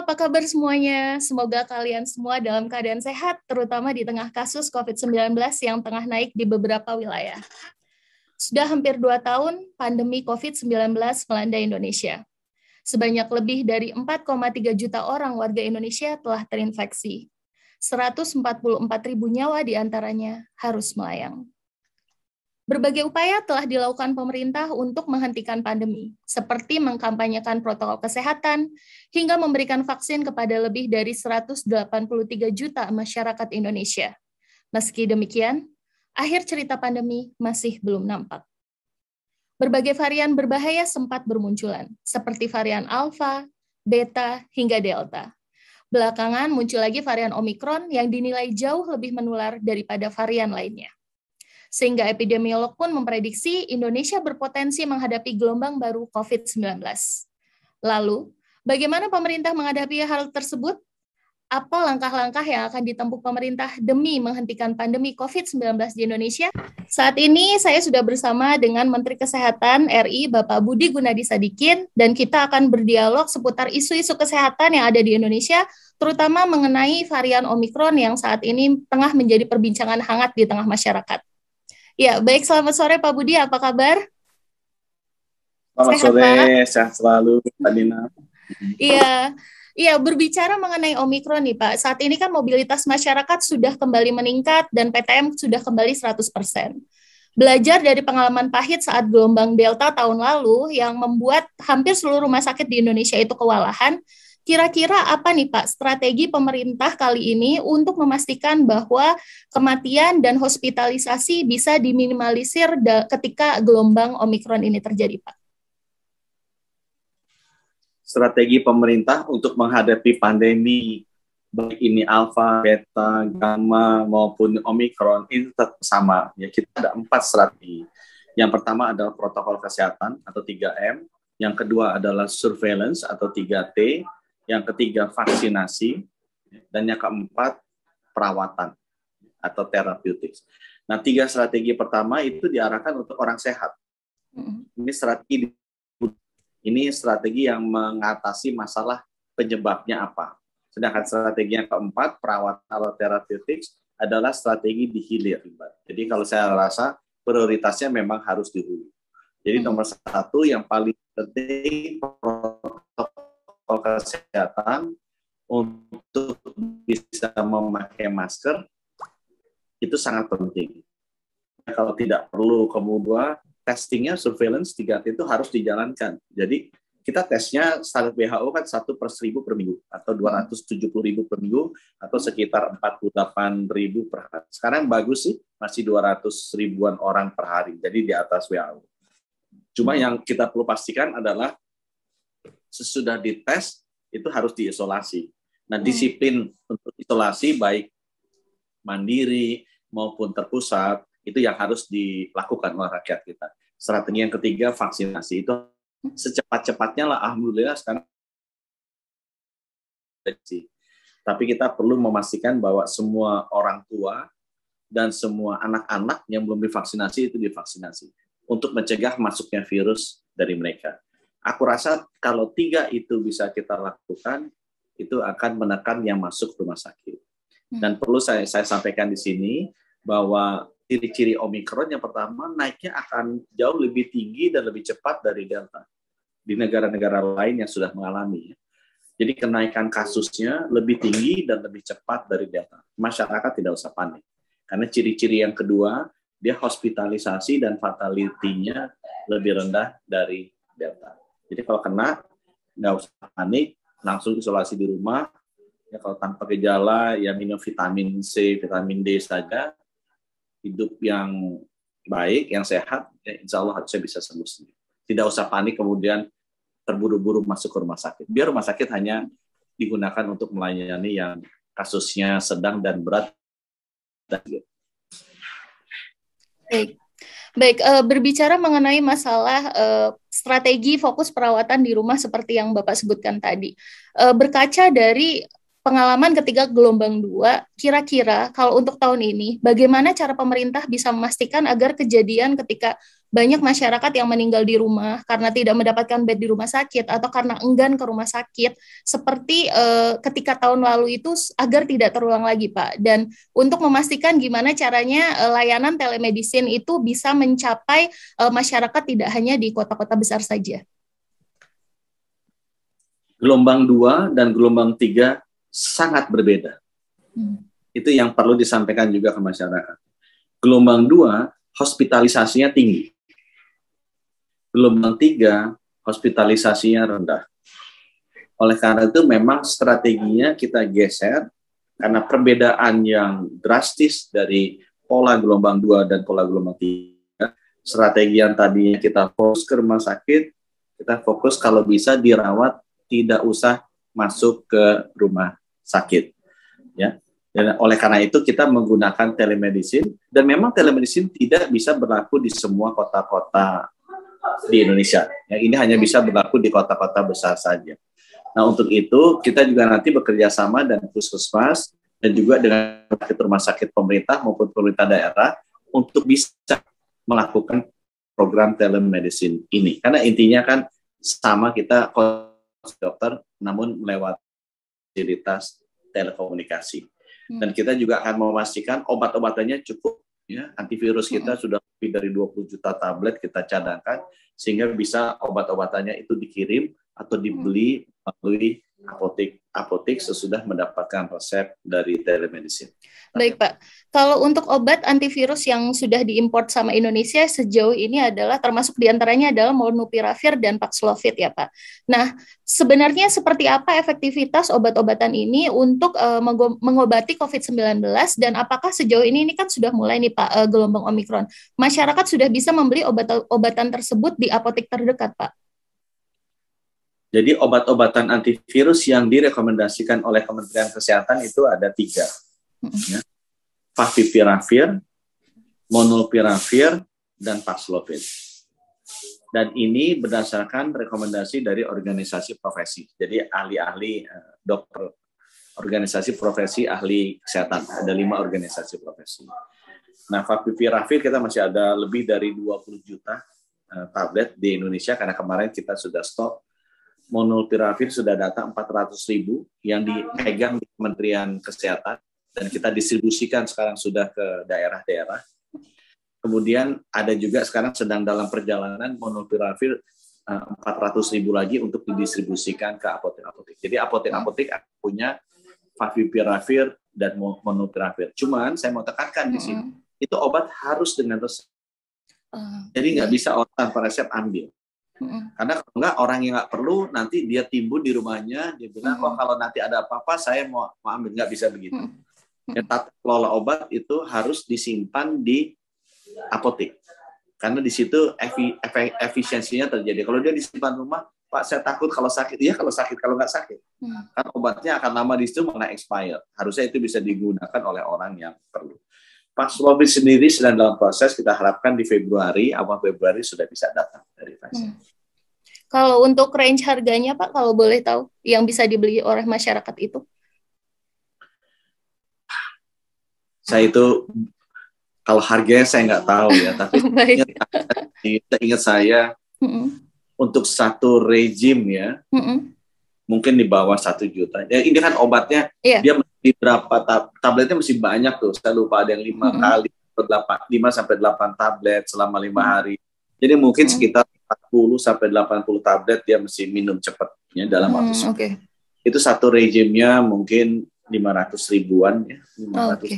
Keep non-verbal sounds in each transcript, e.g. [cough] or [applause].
apa kabar semuanya? Semoga kalian semua dalam keadaan sehat, terutama di tengah kasus COVID-19 yang tengah naik di beberapa wilayah. Sudah hampir dua tahun pandemi COVID-19 melanda Indonesia. Sebanyak lebih dari 4,3 juta orang warga Indonesia telah terinfeksi. 144 ribu nyawa diantaranya harus melayang. Berbagai upaya telah dilakukan pemerintah untuk menghentikan pandemi, seperti mengkampanyekan protokol kesehatan, hingga memberikan vaksin kepada lebih dari 183 juta masyarakat Indonesia. Meski demikian, akhir cerita pandemi masih belum nampak. Berbagai varian berbahaya sempat bermunculan, seperti varian Alpha, beta, hingga delta. Belakangan muncul lagi varian Omikron yang dinilai jauh lebih menular daripada varian lainnya sehingga epidemiolog pun memprediksi Indonesia berpotensi menghadapi gelombang baru COVID-19. Lalu, bagaimana pemerintah menghadapi hal tersebut? Apa langkah-langkah yang akan ditempuh pemerintah demi menghentikan pandemi COVID-19 di Indonesia? Saat ini saya sudah bersama dengan Menteri Kesehatan RI Bapak Budi Gunadi Sadikin dan kita akan berdialog seputar isu-isu kesehatan yang ada di Indonesia terutama mengenai varian Omikron yang saat ini tengah menjadi perbincangan hangat di tengah masyarakat. Ya, baik selamat sore Pak Budi, apa kabar? Selamat sehat, sore, Pak. sehat selalu Pak Dina. Iya. Iya, berbicara mengenai Omikron nih Pak, saat ini kan mobilitas masyarakat sudah kembali meningkat dan PTM sudah kembali 100%. Belajar dari pengalaman pahit saat gelombang Delta tahun lalu yang membuat hampir seluruh rumah sakit di Indonesia itu kewalahan, Kira-kira apa nih Pak strategi pemerintah kali ini untuk memastikan bahwa kematian dan hospitalisasi bisa diminimalisir ketika gelombang Omikron ini terjadi Pak? Strategi pemerintah untuk menghadapi pandemi baik ini alfa, beta, gamma maupun omikron ini tetap sama. Ya kita ada empat strategi. Yang pertama adalah protokol kesehatan atau 3M, yang kedua adalah surveillance atau 3T, yang ketiga vaksinasi, dan yang keempat perawatan atau terapeutik. Nah, tiga strategi pertama itu diarahkan untuk orang sehat. Ini strategi ini strategi yang mengatasi masalah penyebabnya apa. Sedangkan strategi yang keempat, perawatan atau terapeutik adalah strategi di hilir. Jadi kalau saya rasa prioritasnya memang harus di Jadi nomor satu yang paling penting protokol kesehatan untuk bisa memakai masker itu sangat penting. Nah, kalau tidak perlu, kemudian testingnya surveillance 3 itu harus dijalankan. Jadi kita tesnya standar WHO kan satu per seribu per minggu atau 270 ribu per minggu atau sekitar 48 ribu per hari. Sekarang bagus sih masih 200 ribuan orang per hari, jadi di atas WHO. Cuma yang kita perlu pastikan adalah sesudah dites itu harus diisolasi. Nah, hmm. disiplin untuk isolasi baik mandiri maupun terpusat itu yang harus dilakukan oleh rakyat kita. Strategi yang ketiga vaksinasi itu secepat-cepatnya lah alhamdulillah sekarang tapi kita perlu memastikan bahwa semua orang tua dan semua anak-anak yang belum divaksinasi itu divaksinasi untuk mencegah masuknya virus dari mereka. Aku rasa kalau tiga itu bisa kita lakukan, itu akan menekan yang masuk rumah sakit. Hmm. Dan perlu saya, saya sampaikan di sini bahwa ciri-ciri Omikron yang pertama naiknya akan jauh lebih tinggi dan lebih cepat dari Delta di negara-negara lain yang sudah mengalami. Jadi kenaikan kasusnya lebih tinggi dan lebih cepat dari Delta. Masyarakat tidak usah panik. Karena ciri-ciri yang kedua, dia hospitalisasi dan fatalitinya lebih rendah dari Delta. Jadi kalau kena, nggak usah panik, langsung isolasi di rumah. Ya, kalau tanpa gejala, ya minum vitamin C, vitamin D saja. Hidup yang baik, yang sehat, ya insya Allah harusnya bisa sembuh sendiri. Tidak usah panik kemudian terburu-buru masuk ke rumah sakit. Biar rumah sakit hanya digunakan untuk melayani yang kasusnya sedang dan berat. Baik, Baik, eh, berbicara mengenai masalah eh, strategi fokus perawatan di rumah seperti yang Bapak sebutkan tadi. Eh, berkaca dari pengalaman ketika gelombang dua, kira-kira kalau untuk tahun ini, bagaimana cara pemerintah bisa memastikan agar kejadian ketika banyak masyarakat yang meninggal di rumah karena tidak mendapatkan bed di rumah sakit atau karena enggan ke rumah sakit, seperti eh, ketika tahun lalu itu agar tidak terulang lagi, Pak. Dan untuk memastikan gimana caranya eh, layanan telemedicine itu bisa mencapai eh, masyarakat tidak hanya di kota-kota besar saja. Gelombang dua dan gelombang tiga sangat berbeda. Hmm. Itu yang perlu disampaikan juga ke masyarakat. Gelombang dua, hospitalisasinya tinggi. Gelombang tiga, hospitalisasinya rendah. Oleh karena itu memang strateginya kita geser karena perbedaan yang drastis dari pola gelombang dua dan pola gelombang tiga Strategi yang tadinya kita fokus ke rumah sakit, kita fokus kalau bisa dirawat tidak usah masuk ke rumah sakit. Ya. Dan oleh karena itu kita menggunakan telemedicine dan memang telemedicine tidak bisa berlaku di semua kota-kota di Indonesia. Ya, ini hanya bisa berlaku di kota-kota besar saja. Nah, untuk itu kita juga nanti bekerja sama dan puskesmas dan juga dengan rumah sakit pemerintah maupun pemerintah daerah untuk bisa melakukan program telemedicine ini. Karena intinya kan sama kita dokter namun melewati fasilitas telekomunikasi. Dan hmm. kita juga akan memastikan obat-obatannya cukup ya antivirus kita hmm. sudah lebih dari 20 juta tablet kita cadangkan sehingga bisa obat-obatannya itu dikirim atau dibeli melalui apotek apotek sesudah mendapatkan resep dari telemedicine. Baik Pak, kalau untuk obat antivirus yang sudah diimpor sama Indonesia sejauh ini adalah termasuk diantaranya adalah molnupiravir dan Paxlovid ya Pak. Nah sebenarnya seperti apa efektivitas obat-obatan ini untuk uh, mengobati COVID-19 dan apakah sejauh ini ini kan sudah mulai nih Pak uh, gelombang Omikron, masyarakat sudah bisa membeli obat-obatan tersebut di apotek terdekat Pak? Jadi obat-obatan antivirus yang direkomendasikan oleh Kementerian Kesehatan itu ada tiga. Ya. Favipiravir, Monopiravir, dan Paxlovid. Dan ini berdasarkan rekomendasi dari organisasi profesi. Jadi ahli-ahli eh, dokter organisasi profesi ahli kesehatan. Ada lima organisasi profesi. Nah, Favipiravir kita masih ada lebih dari 20 juta eh, tablet di Indonesia karena kemarin kita sudah stop monopiravir sudah datang 400 ribu yang dipegang di Kementerian Kesehatan dan kita distribusikan sekarang sudah ke daerah-daerah. Kemudian ada juga sekarang sedang dalam perjalanan monopiravir eh, 400 ribu lagi untuk didistribusikan ke apotek-apotek. Jadi apotek-apotek punya Favipiravir dan monopiravir. Cuman saya mau tekankan di sini, itu obat harus dengan resep. Eh, Jadi nggak iya. bisa orang tanpa resep ambil. Karena kalau enggak orang yang nggak perlu nanti dia timbun di rumahnya dia bilang mm oh kalau nanti ada apa-apa saya mau, mau ambil nggak bisa begitu. mm Ya, tata kelola obat itu harus disimpan di apotek karena di situ efi, efi, efisiensinya terjadi. Kalau dia disimpan rumah, Pak saya takut kalau sakit. Iya kalau sakit, kalau nggak sakit. Hmm. obatnya akan lama di situ malah expire. Harusnya itu bisa digunakan oleh orang yang perlu. Pak Sulovi sendiri sedang dalam proses, kita harapkan di Februari, awal Februari sudah bisa datang dari Pfizer. Hmm. Kalau untuk range harganya Pak, kalau boleh tahu, yang bisa dibeli oleh masyarakat itu? Saya itu, kalau harganya saya nggak tahu ya, tapi [laughs] ingat, ingat saya, -hmm. untuk satu rejim ya, -hmm. mungkin di bawah satu juta. Ya, ini kan obatnya, yeah. dia di berapa tab tabletnya masih banyak tuh saya lupa ada yang lima hmm. kali delapan lima sampai delapan tablet selama lima hari jadi mungkin hmm. sekitar 40 sampai delapan puluh tablet dia mesti minum cepatnya dalam waktu hmm, okay. itu satu rejimnya mungkin lima ratus ribuan ya 500 ratus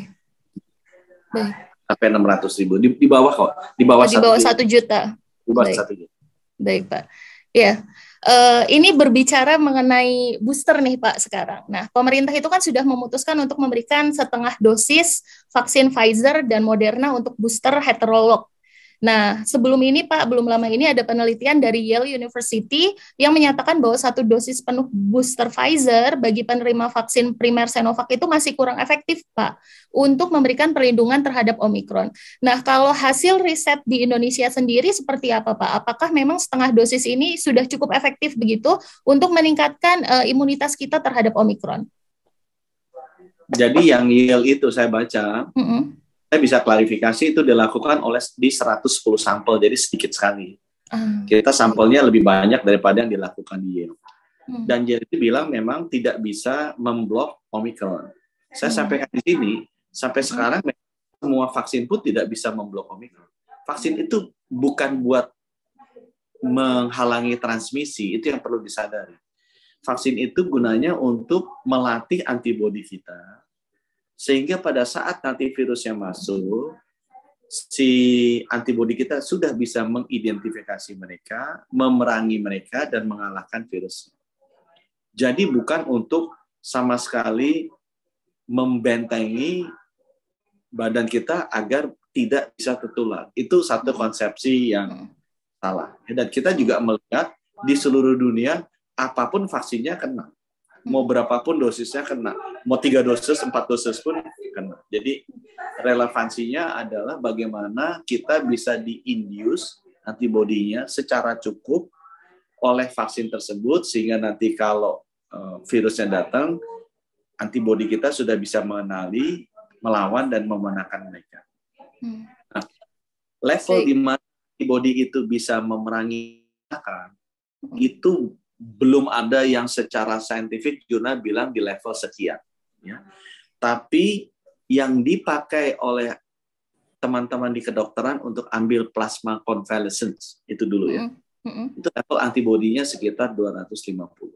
okay. enam 600 ribu di, di bawah kok di bawah, satu juta, juta. di bawah satu juta baik pak ya yeah. Eh, ini berbicara mengenai booster nih Pak sekarang. Nah, pemerintah itu kan sudah memutuskan untuk memberikan setengah dosis vaksin Pfizer dan Moderna untuk booster heterolog Nah, sebelum ini Pak, belum lama ini ada penelitian dari Yale University yang menyatakan bahwa satu dosis penuh booster Pfizer bagi penerima vaksin primer Sinovac itu masih kurang efektif, Pak, untuk memberikan perlindungan terhadap Omicron. Nah, kalau hasil riset di Indonesia sendiri seperti apa, Pak? Apakah memang setengah dosis ini sudah cukup efektif begitu untuk meningkatkan uh, imunitas kita terhadap Omicron? Jadi yang Yale itu saya baca, mm -hmm saya bisa klarifikasi itu dilakukan oleh di 110 sampel, jadi sedikit sekali. Ah. Kita sampelnya lebih banyak daripada yang dilakukan di Yale. Hmm. Dan jadi bilang memang tidak bisa memblok Omicron. Saya sampaikan di sini, sampai hmm. sekarang semua vaksin pun tidak bisa memblok Omicron. Vaksin itu bukan buat menghalangi transmisi, itu yang perlu disadari. Vaksin itu gunanya untuk melatih antibodi kita sehingga pada saat nanti virusnya masuk, si antibodi kita sudah bisa mengidentifikasi mereka, memerangi mereka, dan mengalahkan virusnya. Jadi bukan untuk sama sekali membentengi badan kita agar tidak bisa tertular. Itu satu hmm. konsepsi yang hmm. salah. Dan kita juga melihat di seluruh dunia, apapun vaksinnya kena mau berapapun dosisnya kena, mau tiga dosis, empat dosis pun kena. Jadi relevansinya adalah bagaimana kita bisa diinduce antibodinya secara cukup oleh vaksin tersebut sehingga nanti kalau eh, virusnya datang, antibodi kita sudah bisa mengenali, melawan dan memenangkan mereka. Hmm. Nah, level di mana antibodi itu bisa memerangi itu belum ada yang secara saintifik Juna bilang di level sekian. Ya. Tapi yang dipakai oleh teman-teman di kedokteran untuk ambil plasma convalescence itu dulu ya. Mm -hmm. Itu level antibodinya sekitar 250.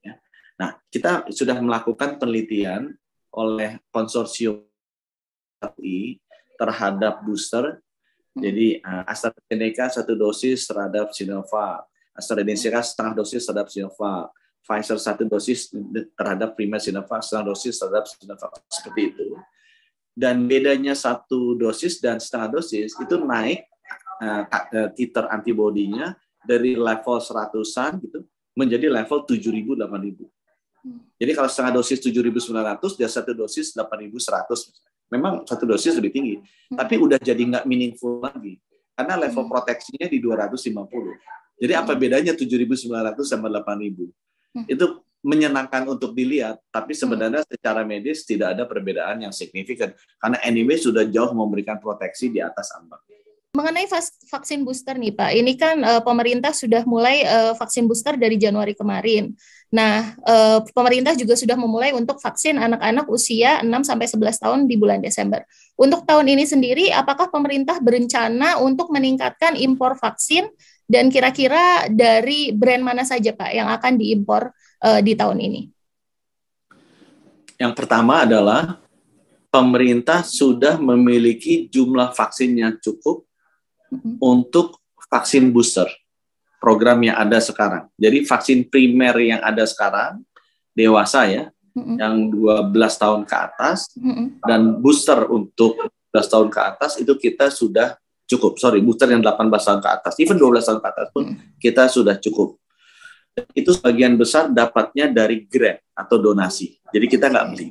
Ya. Nah, kita sudah melakukan penelitian oleh konsorsium RI terhadap booster. Mm -hmm. Jadi eh, AstraZeneca satu dosis terhadap Sinovac, AstraZeneca setengah dosis terhadap Sinovac, Pfizer satu dosis terhadap primer Sinovac, setengah dosis terhadap Sinovac seperti itu. Dan bedanya satu dosis dan setengah dosis itu naik uh, titer antibodinya dari level seratusan gitu menjadi level tujuh ribu delapan ribu. Hmm. Jadi kalau setengah dosis 7.900 dia satu dosis 8.100 Memang satu dosis lebih tinggi, hmm. tapi udah jadi nggak meaningful lagi karena level hmm. proteksinya di 250. Jadi apa bedanya 7.900 sama 8.000? Hmm. Itu menyenangkan untuk dilihat, tapi hmm. sebenarnya secara medis tidak ada perbedaan yang signifikan karena anyway sudah jauh memberikan proteksi di atas ambang. Mengenai vaksin booster nih Pak, ini kan e, pemerintah sudah mulai e, vaksin booster dari Januari kemarin. Nah, e, pemerintah juga sudah memulai untuk vaksin anak-anak usia 6 sampai 11 tahun di bulan Desember. Untuk tahun ini sendiri apakah pemerintah berencana untuk meningkatkan impor vaksin dan kira-kira dari brand mana saja Pak yang akan diimpor uh, di tahun ini? Yang pertama adalah pemerintah sudah memiliki jumlah vaksin yang cukup mm-hmm. untuk vaksin booster program yang ada sekarang. Jadi vaksin primer yang ada sekarang dewasa ya mm-hmm. yang 12 tahun ke atas mm-hmm. dan booster untuk 12 tahun ke atas itu kita sudah cukup. Sorry, booster yang 18 tahun ke atas, even 12 tahun ke atas pun hmm. kita sudah cukup. Itu sebagian besar dapatnya dari grant atau donasi. Jadi kita nggak beli.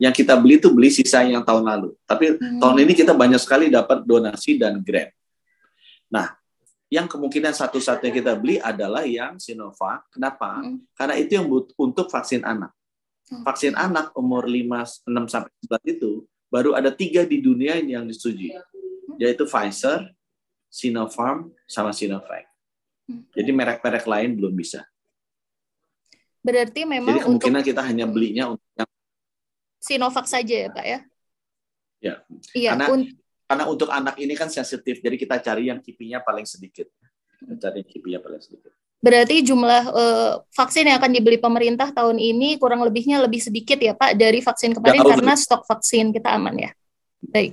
Yang kita beli itu beli sisa yang tahun lalu. Tapi hmm. tahun ini kita banyak sekali dapat donasi dan grant. Nah, yang kemungkinan satu-satunya kita beli adalah yang Sinovac. Kenapa? Hmm. Karena itu yang untuk vaksin anak. Vaksin anak umur 5, 6 sampai 11 itu baru ada tiga di dunia yang disetujui yaitu Pfizer, Sinopharm, sama Sinovac. Hmm. Jadi merek-merek lain belum bisa. Berarti memang Jadi kemungkinan untuk... kita hanya belinya untuk yang Sinovac saja ya Pak ya? Ya, iya, karena, un... karena untuk anak ini kan sensitif, jadi kita cari yang kipinya paling sedikit. Hmm. cari yang kipinya paling sedikit. Berarti jumlah uh, vaksin yang akan dibeli pemerintah tahun ini kurang lebihnya lebih sedikit ya Pak dari vaksin kemarin ya, karena stok vaksin kita aman ya? Baik.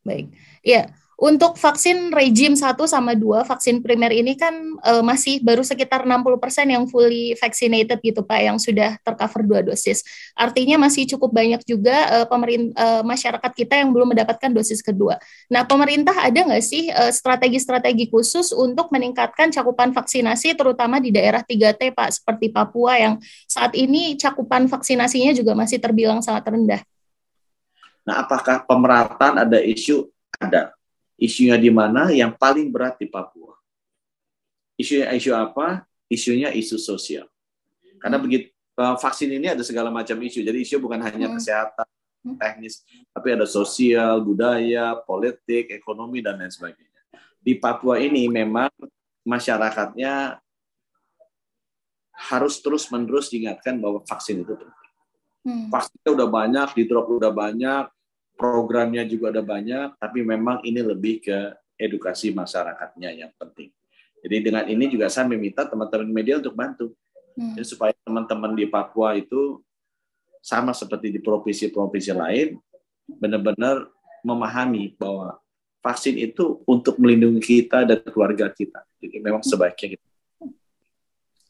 Baik. Iya, untuk vaksin rejim 1 sama 2, vaksin primer ini kan e, masih baru sekitar 60% yang fully vaccinated gitu Pak, yang sudah tercover dua dosis. Artinya masih cukup banyak juga e, eh, pemerintah eh, e, masyarakat kita yang belum mendapatkan dosis kedua. Nah, pemerintah ada nggak sih strategi-strategi khusus untuk meningkatkan cakupan vaksinasi terutama di daerah 3T Pak, seperti Papua yang saat ini cakupan vaksinasinya juga masih terbilang sangat rendah. Nah, apakah pemerataan ada isu? Ada. Isunya di mana? Yang paling berat di Papua. Isunya isu apa? Isunya isu sosial. Karena hmm. begitu eh, vaksin ini ada segala macam isu. Jadi isu bukan hanya hmm. kesehatan, hmm. teknis, tapi ada sosial, budaya, politik, ekonomi dan lain sebagainya. Di Papua ini memang masyarakatnya harus terus-menerus diingatkan bahwa vaksin itu penting. Hmm. udah banyak, di drop udah banyak, programnya juga ada banyak, tapi memang ini lebih ke edukasi masyarakatnya yang penting. Jadi dengan ini juga saya meminta teman-teman media untuk bantu. Hmm. Jadi supaya teman-teman di Papua itu sama seperti di provinsi-provinsi lain, benar-benar memahami bahwa vaksin itu untuk melindungi kita dan keluarga kita. Jadi memang hmm. sebaiknya kita gitu.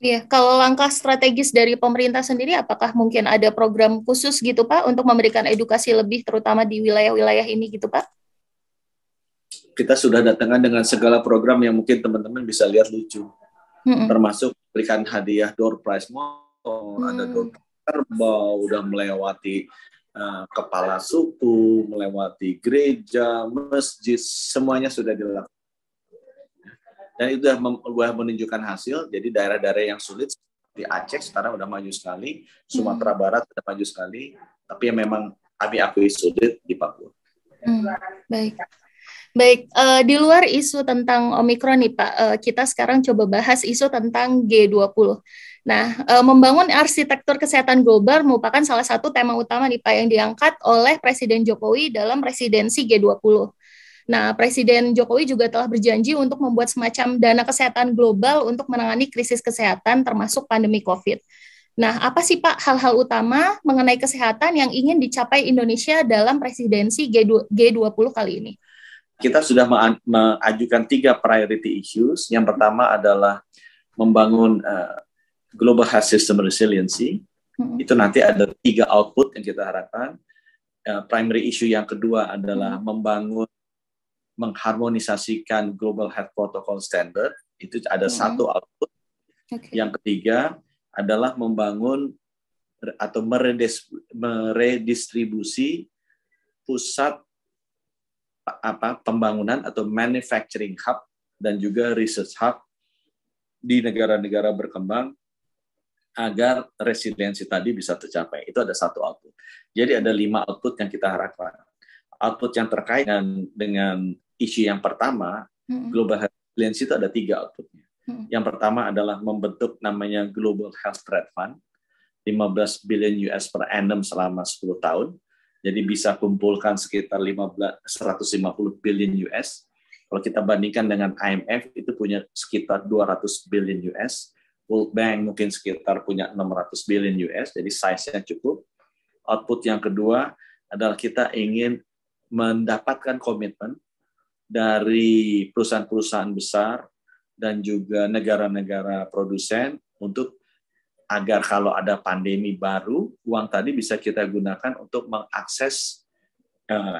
Iya, kalau langkah strategis dari pemerintah sendiri, apakah mungkin ada program khusus gitu Pak untuk memberikan edukasi lebih terutama di wilayah-wilayah ini gitu Pak? Kita sudah datangkan dengan segala program yang mungkin teman-teman bisa lihat lucu, hmm termasuk berikan hadiah door prize mall, mm. ada door hmm. kerbau, udah melewati uh, kepala suku, melewati gereja, masjid, semuanya sudah dilakukan dan itu sudah, sudah menunjukkan hasil. Jadi daerah-daerah yang sulit di Aceh sekarang sudah maju sekali, Sumatera hmm. Barat sudah maju sekali, tapi yang memang kami akui sulit di Papua. Hmm, baik. Baik, uh, di luar isu tentang Omikron nih Pak, uh, kita sekarang coba bahas isu tentang G20. Nah, uh, membangun arsitektur kesehatan global merupakan salah satu tema utama nih Pak yang diangkat oleh Presiden Jokowi dalam presidensi G20. Nah, Presiden Jokowi juga telah berjanji untuk membuat semacam dana kesehatan global untuk menangani krisis kesehatan termasuk pandemi COVID. Nah, apa sih Pak hal-hal utama mengenai kesehatan yang ingin dicapai Indonesia dalam presidensi G20 kali ini? Kita sudah mengajukan tiga priority issues. Yang pertama adalah membangun uh, global health system resiliency. Hmm. Itu nanti ada tiga output yang kita harapkan. Uh, primary issue yang kedua adalah hmm. membangun mengharmonisasikan Global Health Protocol Standard itu ada hmm. satu output. Okay. Yang ketiga adalah membangun atau meredistribusi pusat apa pembangunan atau manufacturing hub dan juga research hub di negara-negara berkembang agar resiliensi tadi bisa tercapai. Itu ada satu output. Jadi ada lima output yang kita harapkan. Output yang terkait dengan, dengan isu yang pertama, hmm. global health resilience itu ada tiga outputnya. Hmm. Yang pertama adalah membentuk namanya Global Health Threat Fund, 15 billion US per annum selama 10 tahun. Jadi bisa kumpulkan sekitar 15, 150 billion US. Kalau kita bandingkan dengan IMF itu punya sekitar 200 billion US. World Bank mungkin sekitar punya 600 billion US, jadi size-nya cukup. Output yang kedua adalah kita ingin mendapatkan komitmen dari perusahaan-perusahaan besar dan juga negara-negara produsen untuk agar kalau ada pandemi baru uang tadi bisa kita gunakan untuk mengakses uh,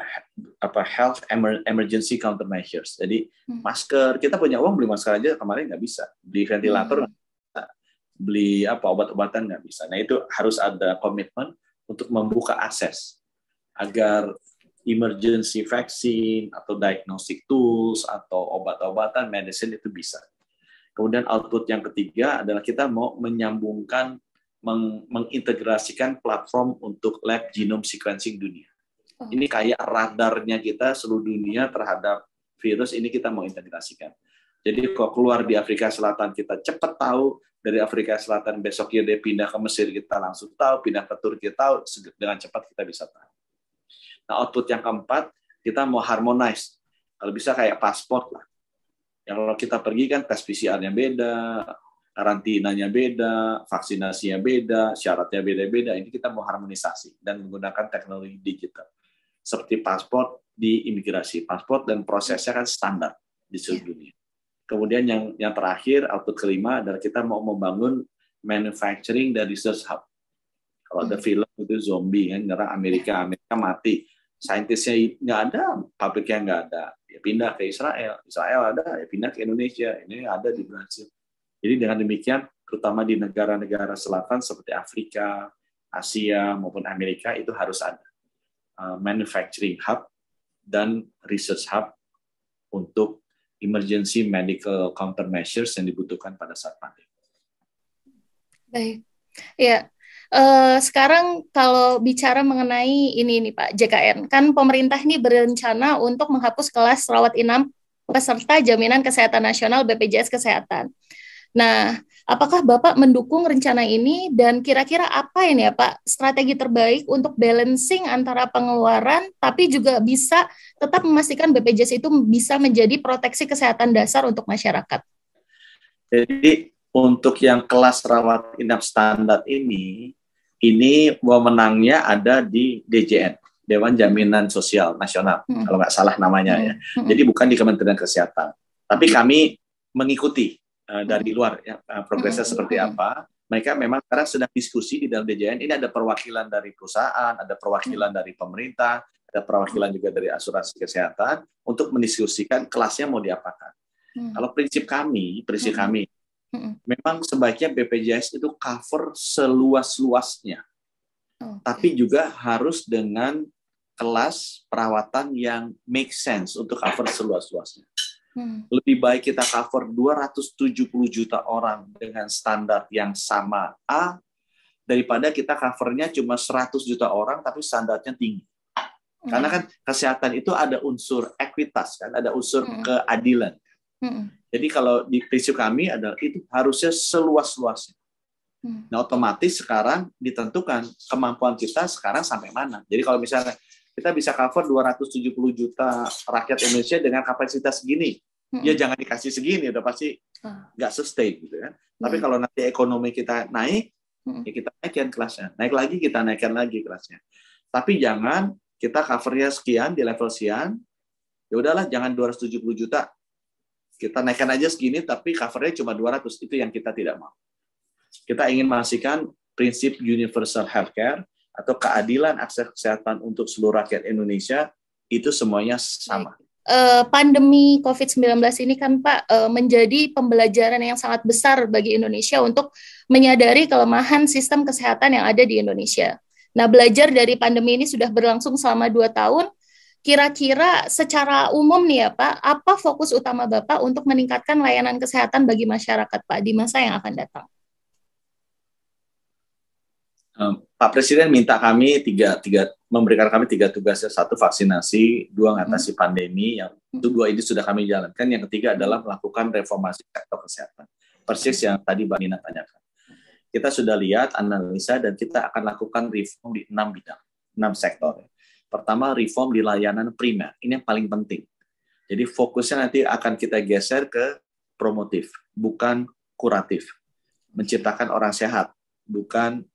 apa health emergency countermeasures. Jadi hmm. masker kita punya uang beli masker aja kemarin nggak bisa, beli ventilator hmm. beli apa obat-obatan nggak bisa. Nah itu harus ada komitmen untuk membuka akses agar emergency vaccine atau diagnostic tools atau obat-obatan medicine itu bisa. Kemudian output yang ketiga adalah kita mau menyambungkan meng mengintegrasikan platform untuk lab genome sequencing dunia. Oh. Ini kayak radarnya kita seluruh dunia terhadap virus ini kita mau integrasikan. Jadi kalau keluar di Afrika Selatan kita cepat tahu dari Afrika Selatan besoknya dia pindah ke Mesir kita langsung tahu, pindah ke Turki tahu dengan cepat kita bisa tahu. Nah, output yang keempat, kita mau harmonize. Kalau bisa kayak paspor lah. Ya, kalau kita pergi kan tes PCR-nya beda, karantinanya beda, vaksinasinya beda, syaratnya beda-beda. Ini kita mau harmonisasi dan menggunakan teknologi digital. Seperti paspor di imigrasi. Paspor dan prosesnya kan standar di seluruh iya. dunia. Kemudian yang yang terakhir, output kelima adalah kita mau membangun manufacturing dan research hub. Kalau ada hmm. film itu zombie kan nyerang Amerika, Amerika mati saintisnya nggak ada, pabriknya nggak ada, ya pindah ke Israel, Israel ada, ya pindah ke Indonesia, ini ada di Brasil. Jadi dengan demikian, terutama di negara-negara selatan seperti Afrika, Asia maupun Amerika itu harus ada uh, manufacturing hub dan research hub untuk emergency medical countermeasures yang dibutuhkan pada saat pandemi. Baik, ya Eh, sekarang kalau bicara mengenai ini nih Pak JKN, kan pemerintah ini berencana untuk menghapus kelas rawat inap peserta jaminan kesehatan nasional BPJS Kesehatan. Nah, apakah Bapak mendukung rencana ini dan kira-kira apa ini ya Pak strategi terbaik untuk balancing antara pengeluaran tapi juga bisa tetap memastikan BPJS itu bisa menjadi proteksi kesehatan dasar untuk masyarakat? Jadi untuk yang kelas rawat inap standar ini ini wewenangnya ada di DJN Dewan Jaminan Sosial Nasional hmm. kalau nggak salah namanya ya hmm. hmm. jadi bukan di Kementerian Kesehatan tapi kami mengikuti uh, dari luar ya, eh, progresnya hmm. seperti hmm. apa mereka memang sekarang sedang diskusi di dalam DJN ini ada perwakilan dari perusahaan, ada perwakilan dari pemerintah, ada perwakilan juga dari asuransi kesehatan untuk mendiskusikan kelasnya mau diapakan. Hmm. Kalau prinsip kami, prinsip hmm. kami Memang sebaiknya BPJS itu cover seluas-luasnya. Okay. Oh, tapi juga harus dengan kelas perawatan yang make sense untuk cover seluas-luasnya. Hmm. Lebih baik kita cover 270 juta orang dengan standar yang sama A daripada kita covernya cuma 100 juta orang tapi standarnya tinggi. Karena kan kesehatan itu ada unsur ekuitas kan, ada unsur keadilan. Kan. Jadi kalau di prinsip kami adalah itu harusnya seluas-luasnya. Hmm. Nah, otomatis sekarang ditentukan kemampuan kita sekarang sampai mana. Jadi kalau misalnya kita bisa cover 270 juta rakyat Indonesia dengan kapasitas segini, hmm. ya jangan dikasih segini, udah pasti ah. nggak sustain gitu kan. Hmm. Tapi kalau nanti ekonomi kita naik, hmm. ya kita naikkan kelasnya. Naik lagi kita naikkan lagi kelasnya. Tapi jangan kita covernya sekian di level sekian, ya udahlah jangan 270 juta kita naikkan aja segini, tapi covernya cuma 200. Itu yang kita tidak mau. Kita ingin memastikan prinsip universal healthcare atau keadilan akses kesehatan untuk seluruh rakyat Indonesia itu semuanya sama. Eh, pandemi COVID-19 ini kan Pak eh, menjadi pembelajaran yang sangat besar bagi Indonesia untuk menyadari kelemahan sistem kesehatan yang ada di Indonesia. Nah, belajar dari pandemi ini sudah berlangsung selama dua tahun, Kira-kira secara umum nih ya Pak, apa fokus utama Bapak untuk meningkatkan layanan kesehatan bagi masyarakat Pak di masa yang akan datang? Um, Pak Presiden minta kami tiga, tiga memberikan kami tiga tugas, satu vaksinasi, dua mengatasi hmm. pandemi yang itu hmm. dua ini sudah kami jalankan. Yang ketiga adalah melakukan reformasi sektor kesehatan. Persis yang tadi Mbak Nina tanyakan. Kita sudah lihat analisa dan kita akan lakukan reform di enam bidang, enam sektor. Pertama, reform di layanan primer. Ini yang paling penting. Jadi fokusnya nanti akan kita geser ke promotif, bukan kuratif. Menciptakan orang sehat, bukan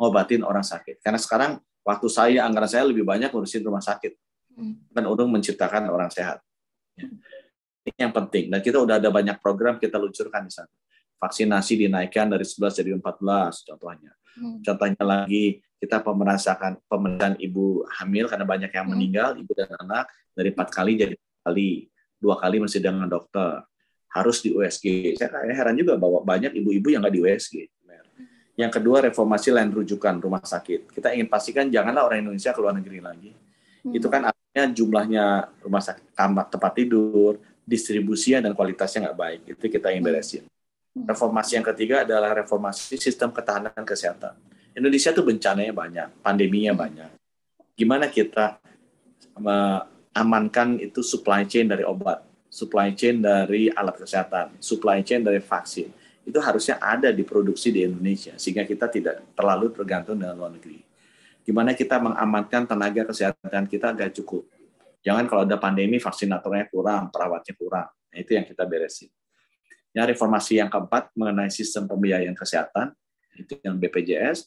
ngobatin orang sakit. Karena sekarang waktu saya, anggaran saya lebih banyak ngurusin rumah sakit. Dan hmm. untuk menciptakan orang sehat. Ya. Ini yang penting. Dan kita udah ada banyak program kita luncurkan di sana. Vaksinasi dinaikkan dari 11 jadi 14 contohnya Hmm. Contohnya lagi kita pemerasakan pemeriksaan ibu hamil karena banyak yang hmm. meninggal ibu dan anak dari empat kali jadi kali dua kali masih dengan dokter harus di USG. Saya heran juga bahwa banyak ibu-ibu yang nggak di USG. Hmm. Yang kedua reformasi lain rujukan rumah sakit. Kita ingin pastikan janganlah orang Indonesia ke luar negeri lagi. Hmm. Itu kan artinya jumlahnya rumah sakit, tempat tidur, distribusinya dan kualitasnya nggak baik. Itu kita ingin beresin. Reformasi yang ketiga adalah reformasi sistem ketahanan kesehatan. Indonesia tuh bencananya banyak, pandeminya banyak. Gimana kita amankan itu supply chain dari obat, supply chain dari alat kesehatan, supply chain dari vaksin. Itu harusnya ada diproduksi di Indonesia sehingga kita tidak terlalu tergantung dengan luar negeri. Gimana kita mengamankan tenaga kesehatan kita agak cukup. Jangan kalau ada pandemi vaksinatornya kurang, perawatnya kurang. Nah, itu yang kita beresin. Ya, reformasi yang keempat mengenai sistem pembiayaan kesehatan, itu yang BPJS.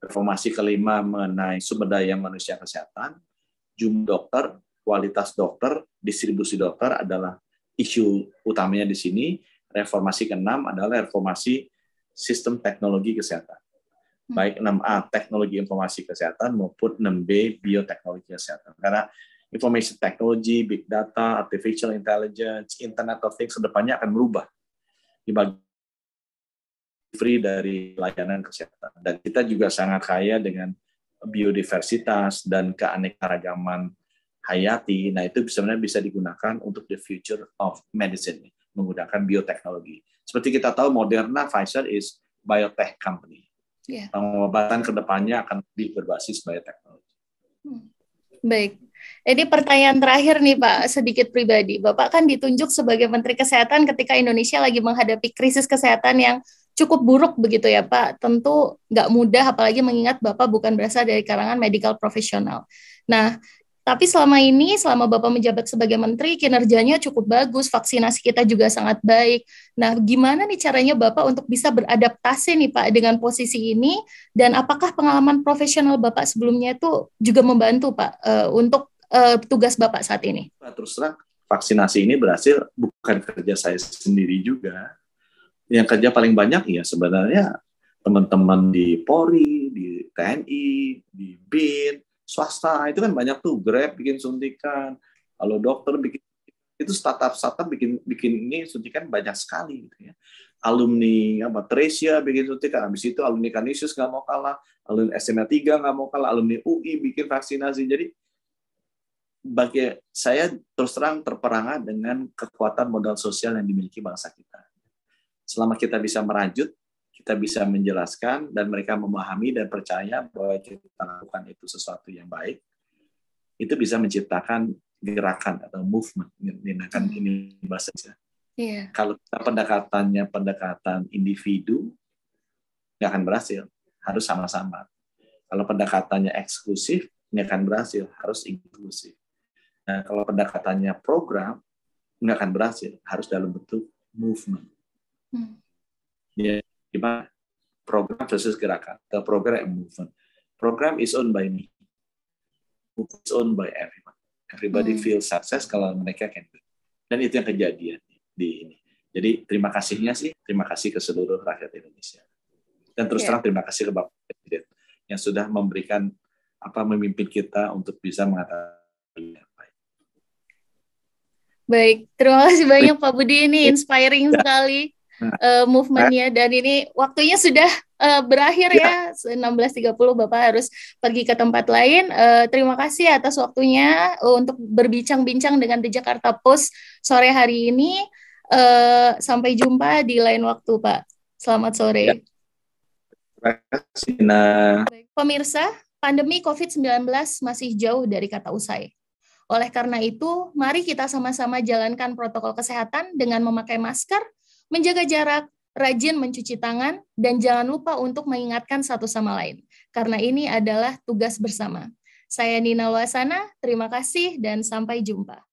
Reformasi kelima mengenai sumber daya manusia kesehatan, jumlah dokter, kualitas dokter, distribusi dokter adalah isu utamanya di sini. Reformasi keenam adalah reformasi sistem teknologi kesehatan. Hmm. Baik 6A teknologi informasi kesehatan maupun 6B bioteknologi kesehatan. Karena information technology, big data, artificial intelligence, internet of things kedepannya akan berubah di bagian free dari layanan kesehatan. Dan kita juga sangat kaya dengan biodiversitas dan keanekaragaman hayati. Nah, itu sebenarnya bisa digunakan untuk the future of medicine menggunakan bioteknologi. Seperti kita tahu Moderna, Pfizer is biotech company. Yeah. Pengobatan kedepannya akan lebih berbasis bioteknologi. Hmm. Baik, jadi pertanyaan terakhir nih Pak, sedikit pribadi. Bapak kan ditunjuk sebagai Menteri Kesehatan ketika Indonesia lagi menghadapi krisis kesehatan yang cukup buruk begitu ya Pak. Tentu nggak mudah apalagi mengingat Bapak bukan berasal dari kalangan medical profesional. Nah, tapi selama ini selama Bapak menjabat sebagai menteri kinerjanya cukup bagus, vaksinasi kita juga sangat baik. Nah, gimana nih caranya Bapak untuk bisa beradaptasi nih Pak dengan posisi ini dan apakah pengalaman profesional Bapak sebelumnya itu juga membantu Pak uh, untuk uh, tugas Bapak saat ini? Nah, terus terang, vaksinasi ini berhasil bukan kerja saya sendiri juga. Yang kerja paling banyak ya sebenarnya teman-teman di Polri, di TNI, di BIN, swasta, itu kan banyak tuh Grab bikin suntikan, kalau dokter bikin itu startup startup bikin bikin ini suntikan banyak sekali gitu ya alumni apa Tresia bikin suntikan habis itu alumni Kanisius nggak mau kalah alumni SMA 3 nggak mau kalah alumni UI bikin vaksinasi jadi bagi saya terus terang terperangah dengan kekuatan modal sosial yang dimiliki bangsa kita. Selama kita bisa merajut, kita bisa menjelaskan dan mereka memahami dan percaya bahwa kita lakukan itu sesuatu yang baik, itu bisa menciptakan gerakan atau movement, menggunakan hmm. ini bahasa saja. Yeah. Kalau pendekatannya pendekatan individu, nggak akan berhasil. Harus sama-sama. Kalau pendekatannya eksklusif, nggak akan berhasil. Harus inklusif Nah, kalau pendekatannya program, nggak akan berhasil. Harus dalam bentuk movement. Hmm. Ya, gimana? Program versus gerakan. The program and movement. Program is owned by me. Movement is owned by everyone. Everybody hmm. feels success kalau mereka can do. Dan itu yang kejadian di ini. Jadi terima kasihnya sih, terima kasih ke seluruh rakyat Indonesia. Dan terus iya. terang terima kasih ke Bapak Presiden yang sudah memberikan apa memimpin kita untuk bisa mengatakan Baik, terima kasih banyak Pak Budi ini iya. inspiring ya. sekali uh, movementnya dan ini waktunya sudah uh, berakhir ya, ya. 16.30 Bapak harus pergi ke tempat lain. Uh, terima kasih atas waktunya untuk berbincang-bincang dengan The Jakarta Post sore hari ini. Uh, sampai jumpa di lain waktu Pak. Selamat sore. Ya. Terima kasih, Nah. Pemirsa, pandemi COVID-19 masih jauh dari kata usai. Oleh karena itu, mari kita sama-sama jalankan protokol kesehatan dengan memakai masker, menjaga jarak, rajin mencuci tangan, dan jangan lupa untuk mengingatkan satu sama lain. Karena ini adalah tugas bersama. Saya Nina Luasana, terima kasih dan sampai jumpa.